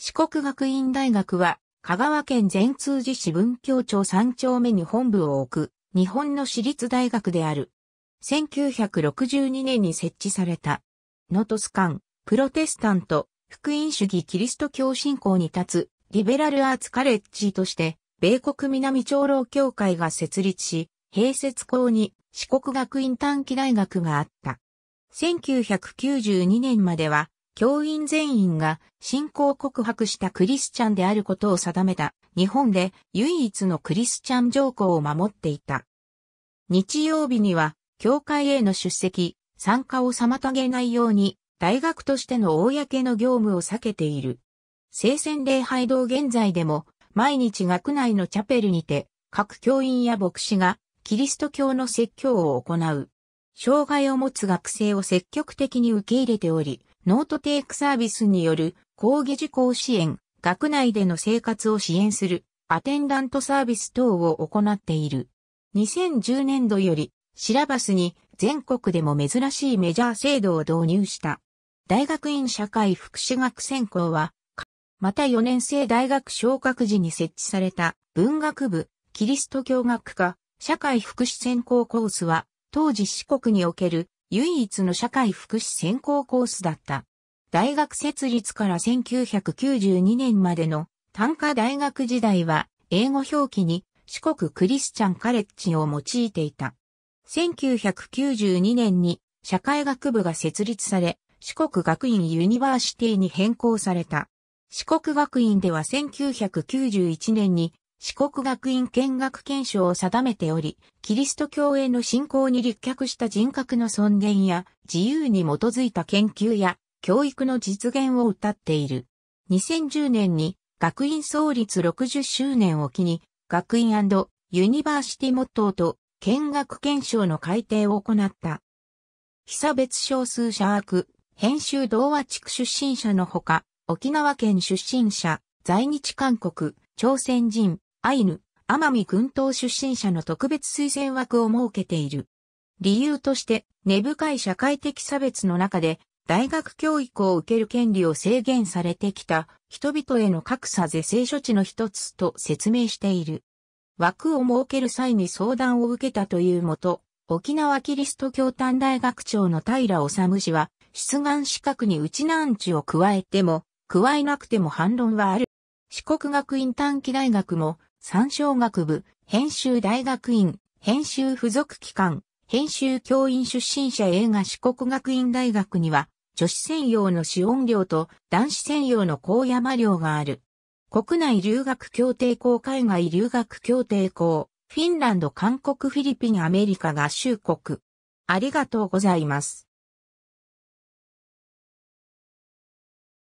四国学院大学は、香川県善通寺市文教町三丁目に本部を置く、日本の私立大学である。1962年に設置された、ノトス館、プロテスタント、福音主義キリスト教信仰に立つ、リベラルアーツカレッジとして、米国南長老協会が設立し、併設校に四国学院短期大学があった。1992年までは教員全員が信仰告白したクリスチャンであることを定めた日本で唯一のクリスチャン条項を守っていた。日曜日には教会への出席、参加を妨げないように大学としての公の業務を避けている。聖戦礼拝堂現在でも毎日学内のチャペルにて各教員や牧師がキリスト教の説教を行う。障害を持つ学生を積極的に受け入れており、ノートテイクサービスによる講義受講支援、学内での生活を支援するアテンダントサービス等を行っている。2010年度よりシラバスに全国でも珍しいメジャー制度を導入した。大学院社会福祉学専攻は、また4年生大学昇格時に設置された文学部、キリスト教学科、社会福祉専攻コースは、当時四国における唯一の社会福祉専攻コースだった。大学設立から1992年までの単科大学時代は英語表記に四国クリスチャンカレッジを用いていた。1992年に社会学部が設立され、四国学院ユニバーシティに変更された。四国学院では1991年に四国学院見学憲章を定めており、キリスト教への信仰に立脚した人格の尊厳や自由に基づいた研究や教育の実現を謳っている。2010年に学院創立60周年を機に学院ユニバーシティモットーと見学憲章の改定を行った。被差別少数者悪、編集同和地区出身者のほか、沖縄県出身者、在日韓国、朝鮮人、アイヌ、マミ群島出身者の特別推薦枠を設けている。理由として、根深い社会的差別の中で、大学教育を受ける権利を制限されてきた人々への格差是正処置の一つと説明している。枠を設ける際に相談を受けたというもと、沖縄キリスト教短大学長の平治氏は、出願資格にうちなんちを加えても、加えなくても反論はある。四国学院短期大学も、参照学部、編集大学院、編集付属機関、編集教員出身者映画四国学院大学には、女子専用の資音寮と男子専用の高山寮がある。国内留学協定校海外留学協定校、フィンランド、韓国、フィリピン、アメリカ合衆国。ありがとうございます。